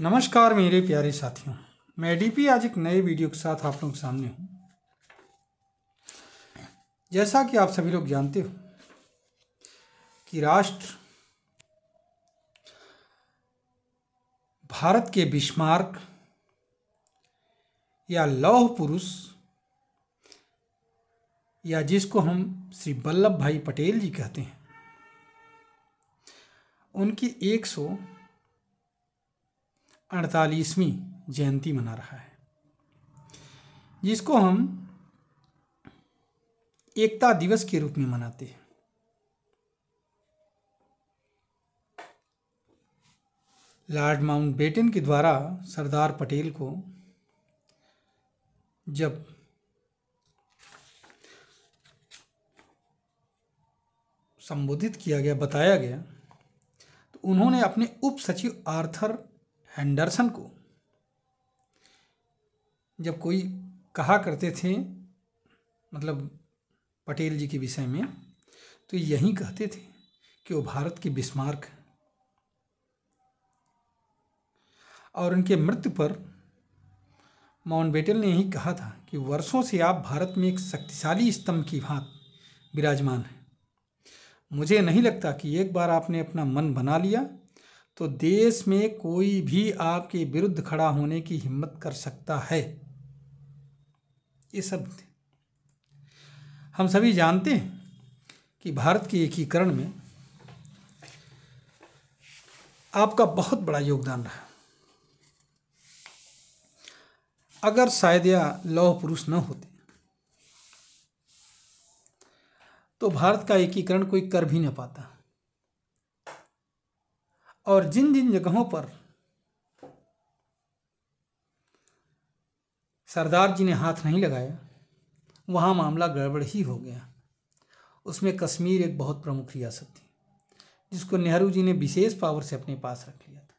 नमस्कार मेरे प्यारे साथियों मैं डीपी आज एक नए वीडियो के साथ आप लोग सामने हूँ जैसा कि आप सभी लोग जानते हो कि राष्ट्र भारत के बिस्मार्क या लौह पुरुष या जिसको हम श्री वल्लभ भाई पटेल जी कहते हैं उनकी एक सौ अड़तालीसवीं जयंती मना रहा है जिसको हम एकता दिवस के रूप में मनाते हैं लॉर्ड माउंट बेटन के द्वारा सरदार पटेल को जब संबोधित किया गया बताया गया तो उन्होंने अपने उप सचिव आर्थर हैंडरसन को जब कोई कहा करते थे मतलब पटेल जी के विषय में तो यही कहते थे कि वो भारत के बिस्मार्क और उनके मृत्यु पर माउंट बेटल ने यही कहा था कि वर्षों से आप भारत में एक शक्तिशाली स्तंभ की भांत विराजमान हैं मुझे नहीं लगता कि एक बार आपने अपना मन बना लिया तो देश में कोई भी आपके विरुद्ध खड़ा होने की हिम्मत कर सकता है ये सब हम सभी जानते हैं कि भारत के एकीकरण में आपका बहुत बड़ा योगदान रहा अगर शायद या लौह पुरुष न होते तो भारत का एकीकरण कोई कर भी न पाता और जिन जिन जगहों पर सरदार जी ने हाथ नहीं लगाया वहाँ मामला गड़बड़ ही हो गया उसमें कश्मीर एक बहुत प्रमुख रियासत थी जिसको नेहरू जी ने विशेष पावर से अपने पास रख लिया था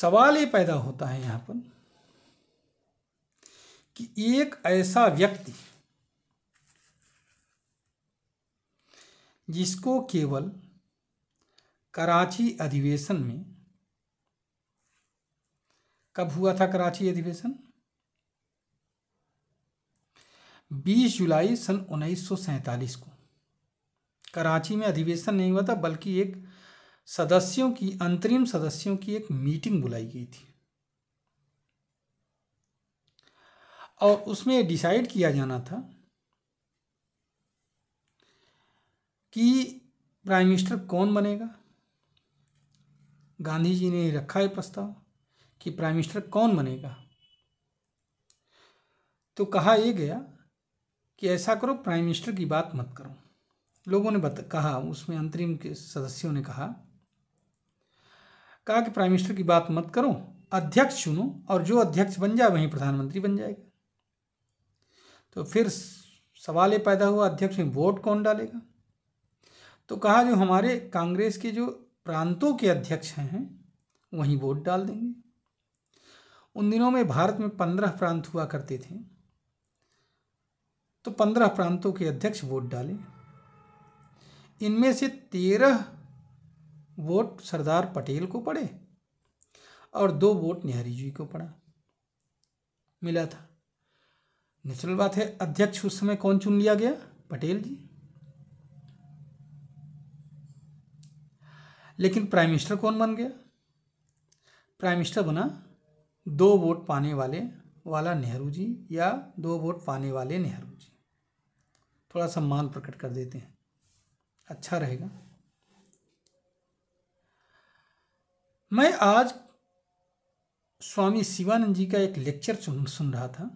सवाल ये पैदा होता है यहाँ पर कि एक ऐसा व्यक्ति जिसको केवल कराची अधिवेशन में कब हुआ था कराची अधिवेशन 20 जुलाई सन उन्नीस को कराची में अधिवेशन नहीं हुआ था बल्कि एक सदस्यों की अंतरिम सदस्यों की एक मीटिंग बुलाई गई थी और उसमें डिसाइड किया जाना था कि प्राइम मिनिस्टर कौन बनेगा गांधी जी ने रखा है प्रस्ताव कि प्राइम मिनिस्टर कौन बनेगा तो कहा यह गया कि ऐसा करो प्राइम मिनिस्टर की बात मत करो लोगों ने बता कहा उसमें अंतरिम के सदस्यों ने कहा कहा कि प्राइम मिनिस्टर की बात मत करो अध्यक्ष चुनो और जो अध्यक्ष बन जाए वहीं प्रधानमंत्री बन जाएगा तो फिर सवाल ये पैदा हुआ अध्यक्ष में वोट कौन डालेगा तो कहा जो हमारे कांग्रेस के जो प्रांतों के अध्यक्ष हैं वहीं वोट डाल देंगे उन दिनों में भारत में पंद्रह प्रांत हुआ करते थे तो पंद्रह प्रांतों के अध्यक्ष वोट डाले इनमें से तेरह वोट सरदार पटेल को पड़े और दो वोट नेहरू जी को पड़ा मिला था नेचुरल बात है अध्यक्ष उस समय कौन चुन लिया गया पटेल जी लेकिन प्राइम मिनिस्टर कौन बन गया प्राइम मिनिस्टर बना दो वोट पाने वाले वाला नेहरू जी या दो वोट पाने वाले नेहरू जी थोड़ा सम्मान प्रकट कर देते हैं अच्छा रहेगा मैं आज स्वामी शिवानंद जी का एक लेक्चर सुन सुन रहा था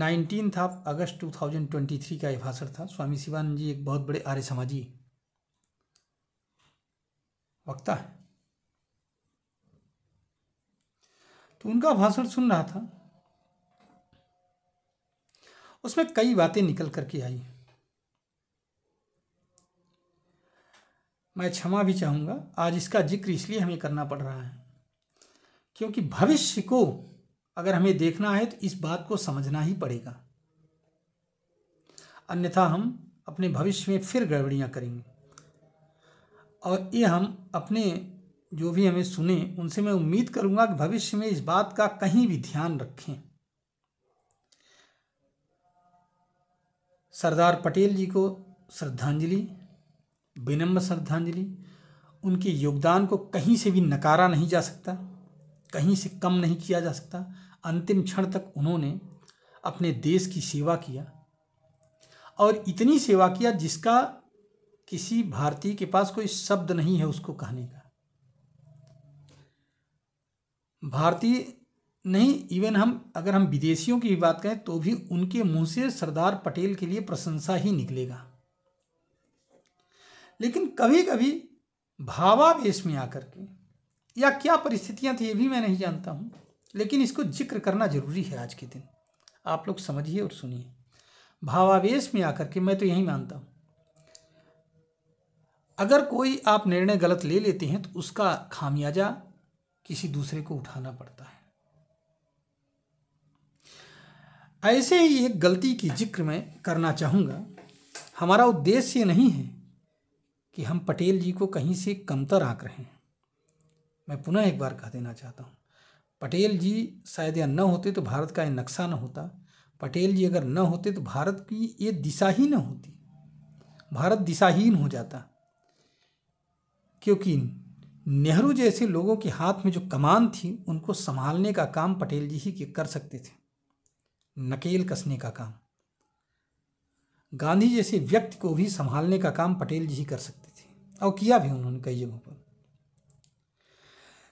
नाइनटीन था अगस्त 2023 का यह भाषण था स्वामी शिवानंद जी एक बहुत बड़े आर्य समाजी वक्ता है तो उनका भाषण सुन रहा था उसमें कई बातें निकल करके आई मैं क्षमा भी चाहूंगा आज इसका जिक्र इसलिए हमें करना पड़ रहा है क्योंकि भविष्य को अगर हमें देखना है तो इस बात को समझना ही पड़ेगा अन्यथा हम अपने भविष्य में फिर गड़बड़ियां करेंगे और ये हम अपने जो भी हमें सुने उनसे मैं उम्मीद करूंगा कि भविष्य में इस बात का कहीं भी ध्यान रखें सरदार पटेल जी को श्रद्धांजलि विनम्र श्रद्धांजलि उनके योगदान को कहीं से भी नकारा नहीं जा सकता कहीं से कम नहीं किया जा सकता अंतिम क्षण तक उन्होंने अपने देश की सेवा किया और इतनी सेवा किया जिसका किसी भारतीय के पास कोई शब्द नहीं है उसको कहने का भारतीय नहीं इवन हम अगर हम विदेशियों की बात करें तो भी उनके मुंह से सरदार पटेल के लिए प्रशंसा ही निकलेगा लेकिन कभी कभी भावावेश में आकर के या क्या परिस्थितियां थी ये भी मैं नहीं जानता हूँ लेकिन इसको जिक्र करना जरूरी है आज के दिन आप लोग समझिए और सुनिए भावावेश में आकर के मैं तो यही मानता हूँ अगर कोई आप निर्णय गलत ले लेते हैं तो उसका खामियाजा किसी दूसरे को उठाना पड़ता है ऐसे ही एक गलती की जिक्र मैं करना चाहूँगा हमारा उद्देश्य ये नहीं है कि हम पटेल जी को कहीं से कमतर आंक रहे हैं मैं पुनः एक बार कह देना चाहता हूँ पटेल जी शायद या न होते तो भारत का ये नक्शा न होता पटेल जी अगर न होते तो भारत की ये दिशा ही न होती भारत दिशाहीन हो जाता क्योंकि नेहरू जैसे लोगों के हाथ में जो कमान थी उनको संभालने का काम पटेल जी ही कर सकते थे नकेल कसने का काम गांधी जैसे व्यक्ति को भी संभालने का काम पटेल जी ही कर सकते थे और किया भी उन्होंने कई जगहों पर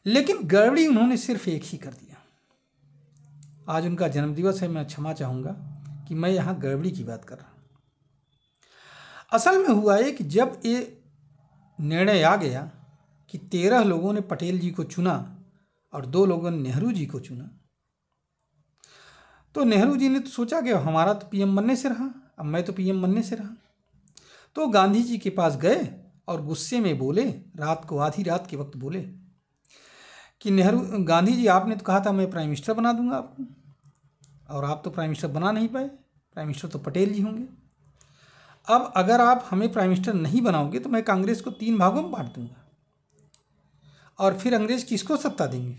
लेकिन गड़बड़ी उन्होंने सिर्फ एक ही कर दिया आज उनका जन्मदिवस है मैं क्षमा चाहूंगा कि मैं यहाँ गड़बड़ी की बात कर रहा हूं असल में हुआ है कि जब ये निर्णय आ गया कि तेरह लोगों ने पटेल जी को चुना और दो लोगों ने नेहरू जी को चुना तो नेहरू जी ने तो सोचा कि हमारा तो पीएम बनने से रहा अब मैं तो पीएम बनने से रहा तो गांधी जी के पास गए और गुस्से में बोले रात को आधी रात के वक्त बोले कि नेहरू गांधी जी आपने तो कहा था मैं प्राइम मिनिस्टर बना दूंगा आपको और आप तो प्राइम मिनिस्टर बना नहीं पाए प्राइम मिनिस्टर तो पटेल जी होंगे अब अगर आप हमें प्राइम मिनिस्टर नहीं बनाओगे तो मैं कांग्रेस को तीन भागों में बांट दूंगा और फिर अंग्रेज किसको सत्ता देंगे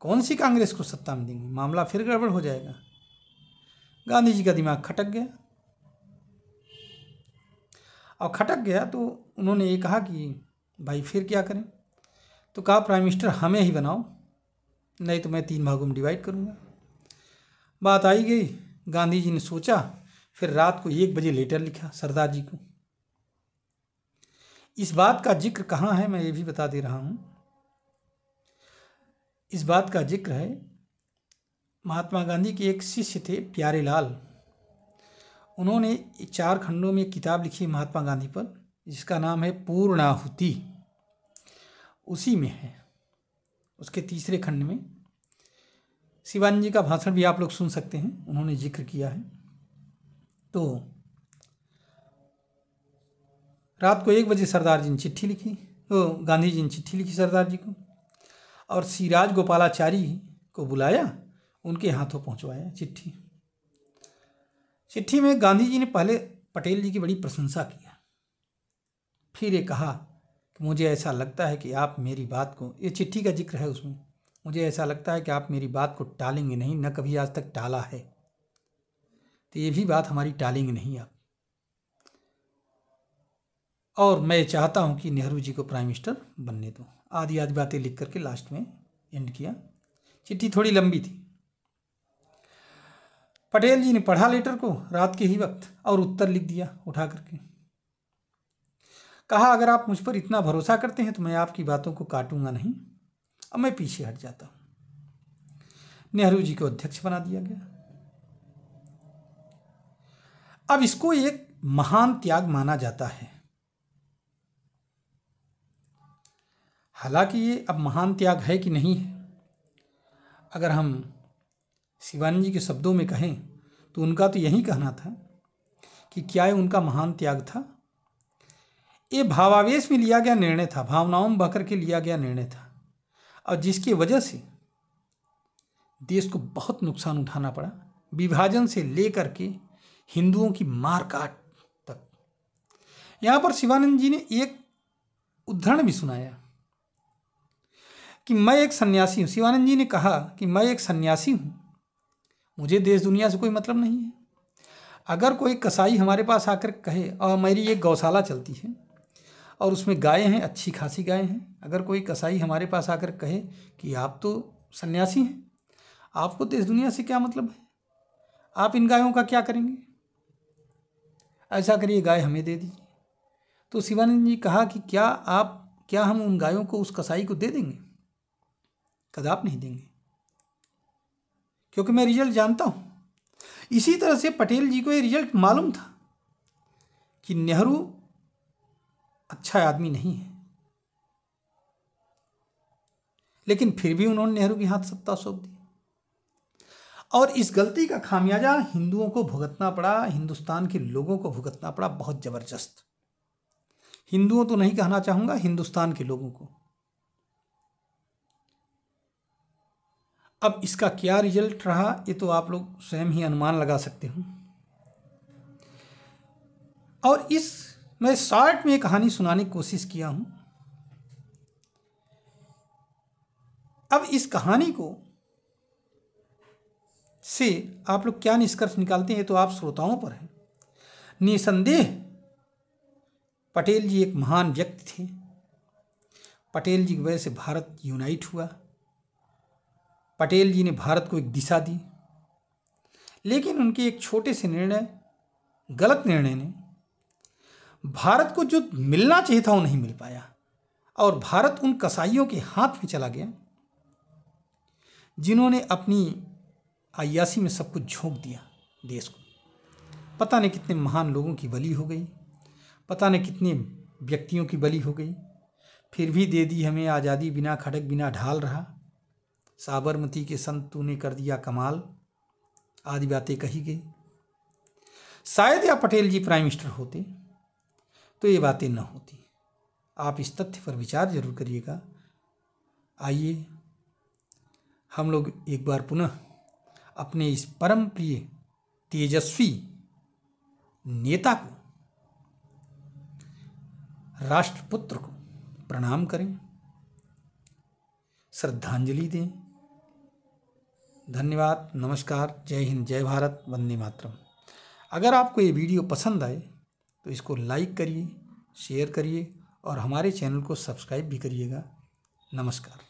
कौन सी कांग्रेस को सत्ता में देंगे मामला फिर गड़बड़ हो जाएगा गांधी जी का दिमाग खटक गया और खटक गया तो उन्होंने ये कहा कि भाई फिर क्या करें तो कहा प्राइम मिनिस्टर हमें ही बनाओ नहीं तो मैं तीन भागों में डिवाइड करूँगा बात आई गई गांधी जी ने सोचा फिर रात को एक बजे लेटर लिखा सरदार जी को इस बात का जिक्र कहाँ है मैं ये भी बता दे रहा हूँ इस बात का जिक्र है महात्मा गांधी के एक शिष्य थे प्यारे लाल उन्होंने चार खंडों में किताब लिखी महात्मा गांधी पर जिसका नाम है पूर्णाहुति उसी में है उसके तीसरे खंड में शिवानी जी का भाषण भी आप लोग सुन सकते हैं उन्होंने जिक्र किया है तो रात को एक बजे सरदार जी ने चिट्ठी लिखी तो गांधी जी ने चिट्ठी लिखी सरदार जी को और सिराज गोपालाचारी को बुलाया उनके हाथों पहुंचवाया चिट्ठी चिट्ठी में गांधी जी ने पहले पटेल जी की बड़ी प्रशंसा किया फिर ये कहा कि मुझे ऐसा लगता है कि आप मेरी बात को ये चिट्ठी का जिक्र है उसमें मुझे ऐसा लगता है कि आप मेरी बात को टालेंगे नहीं न कभी आज तक टाला है तो ये भी बात हमारी टालेंगे नहीं आप और मैं चाहता हूँ कि नेहरू जी को प्राइम मिनिस्टर बनने दो आधी आदि बातें लिख करके लास्ट में एंड किया चिट्ठी थोड़ी लंबी थी पटेल जी ने पढ़ा लेटर को रात के ही वक्त और उत्तर लिख दिया उठा करके कहा अगर आप मुझ पर इतना भरोसा करते हैं तो मैं आपकी बातों को काटूंगा नहीं अब मैं पीछे हट जाता हूँ नेहरू जी को अध्यक्ष बना दिया गया अब इसको एक महान त्याग माना जाता है हालांकि ये अब महान त्याग है कि नहीं है अगर हम शिवानी जी के शब्दों में कहें तो उनका तो यही कहना था कि क्या ये उनका महान त्याग था ये भावावेश में लिया गया निर्णय था भावनाओं में बहकर के लिया गया निर्णय था और जिसकी वजह से देश को बहुत नुकसान उठाना पड़ा विभाजन से लेकर के हिंदुओं की मारकाट तक यहाँ पर शिवानंद जी ने एक उदाहरण भी सुनाया कि मैं एक सन्यासी हूँ शिवानंद जी ने कहा कि मैं एक सन्यासी हूँ मुझे देश दुनिया से कोई मतलब नहीं है अगर कोई कसाई हमारे पास आकर कहे और मेरी एक गौशाला चलती है और उसमें गायें हैं अच्छी खासी गायें हैं अगर कोई कसाई हमारे पास आकर कहे कि आप तो सन्यासी हैं आपको देश दुनिया से क्या मतलब है आप इन गायों का क्या करेंगे ऐसा करिए गाय हमें दे दीजिए तो शिवानंद जी कहा कि क्या आप क्या हम उन गायों को उस कसाई को दे देंगे कदाप नहीं देंगे क्योंकि मैं रिजल्ट जानता हूं इसी तरह से पटेल जी को ये रिजल्ट मालूम था कि नेहरू अच्छा आदमी नहीं है लेकिन फिर भी उन्होंने नेहरू के हाथ सत्ता सौंप दी और इस गलती का खामियाजा हिंदुओं को भुगतना पड़ा हिंदुस्तान के लोगों को भुगतना पड़ा बहुत ज़बरदस्त हिंदुओं तो नहीं कहना चाहूँगा हिंदुस्तान के लोगों को अब इसका क्या रिजल्ट रहा ये तो आप लोग स्वयं ही अनुमान लगा सकते हो और इस मैं शॉर्ट में कहानी सुनाने की कोशिश किया हूँ अब इस कहानी को से आप लोग क्या निष्कर्ष निकालते हैं तो आप श्रोताओं पर है निसंदेह पटेल जी एक महान व्यक्ति थे पटेल जी की वजह से भारत यूनाइट हुआ पटेल जी ने भारत को एक दिशा दी लेकिन उनके एक छोटे से निर्णय गलत निर्णय ने भारत को जो मिलना चाहिए था वो नहीं मिल पाया और भारत उन कसाईयों के हाथ में चला गया जिन्होंने अपनी अयासी में सब कुछ झोंक दिया देश को पता नहीं कितने महान लोगों की बलि हो गई पता नहीं कितने व्यक्तियों की बलि हो गई फिर भी दे दी हमें आज़ादी बिना खड़क बिना ढाल रहा साबरमती के संत तूने कर दिया कमाल आदि बातें कही गई शायद या पटेल जी प्राइम मिनिस्टर होते तो ये बातें न होती आप इस तथ्य पर विचार जरूर करिएगा आइए हम लोग एक बार पुनः अपने इस परम प्रिय तेजस्वी नेता को राष्ट्रपुत्र को प्रणाम करें श्रद्धांजलि दें धन्यवाद नमस्कार जय हिंद जय भारत वंदे मातरम अगर आपको ये वीडियो पसंद आए तो इसको लाइक करिए शेयर करिए और हमारे चैनल को सब्सक्राइब भी करिएगा नमस्कार